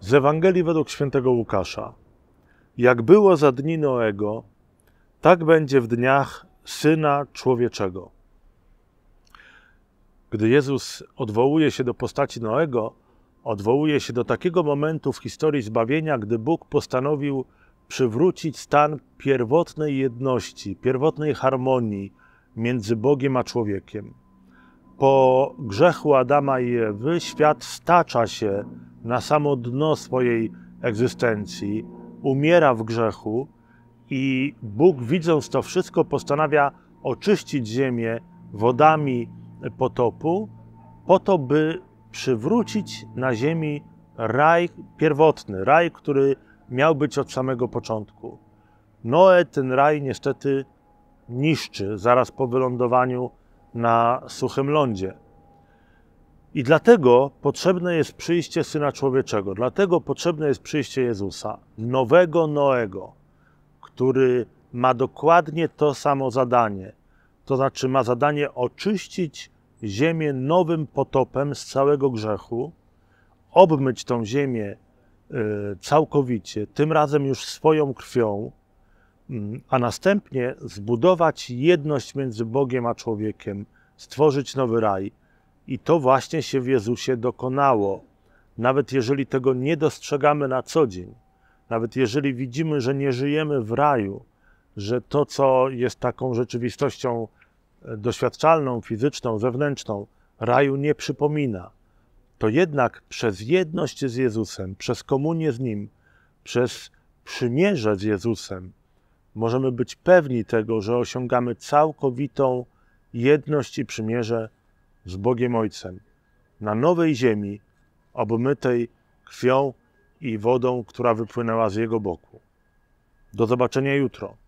Z Ewangelii według świętego Łukasza. Jak było za dni Noego, tak będzie w dniach Syna Człowieczego. Gdy Jezus odwołuje się do postaci Noego, odwołuje się do takiego momentu w historii zbawienia, gdy Bóg postanowił przywrócić stan pierwotnej jedności, pierwotnej harmonii, między Bogiem a człowiekiem. Po grzechu Adama i Ewy świat stacza się na samo dno swojej egzystencji, umiera w grzechu i Bóg, widząc to wszystko, postanawia oczyścić ziemię wodami potopu, po to, by przywrócić na ziemi raj pierwotny, raj, który miał być od samego początku. Noe ten raj niestety niszczy zaraz po wylądowaniu na suchym lądzie. I dlatego potrzebne jest przyjście Syna Człowieczego, dlatego potrzebne jest przyjście Jezusa, nowego Noego, który ma dokładnie to samo zadanie. To znaczy, ma zadanie oczyścić ziemię nowym potopem z całego grzechu, obmyć tą ziemię y, całkowicie, tym razem już swoją krwią, Mm, a następnie zbudować jedność między Bogiem a człowiekiem, stworzyć nowy raj. I to właśnie się w Jezusie dokonało. Nawet jeżeli tego nie dostrzegamy na co dzień, nawet jeżeli widzimy, że nie żyjemy w raju, że to, co jest taką rzeczywistością e, doświadczalną, fizyczną, zewnętrzną, raju nie przypomina, to jednak przez jedność z Jezusem, przez komunię z Nim, przez przymierze z Jezusem, możemy być pewni tego, że osiągamy całkowitą jedność i przymierze z Bogiem Ojcem na nowej ziemi, obmytej krwią i wodą, która wypłynęła z Jego boku. Do zobaczenia jutro.